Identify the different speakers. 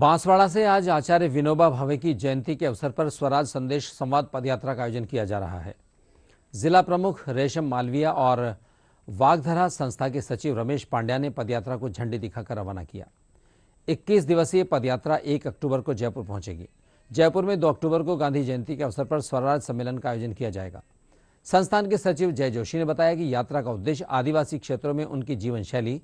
Speaker 1: बांसवाड़ा से आज आचार्य विनोबा भावे की जयंती के अवसर पर स्वराज संदेश संवाद पदयात्रा का आयोजन किया जा रहा है जिला प्रमुख रेशम मालविया और वागधरा संस्था के सचिव रमेश पांड्या ने पदयात्रा को झंडी दिखाकर रवाना किया 21 दिवसीय पदयात्रा 1 अक्टूबर को जयपुर पहुंचेगी जयपुर में 2 अक्टूबर को गांधी जयंती के अवसर पर स्वराज सम्मेलन का आयोजन किया जाएगा संस्थान के सचिव जय जोशी ने बताया कि यात्रा का उद्देश्य आदिवासी क्षेत्रों में उनकी जीवन शैली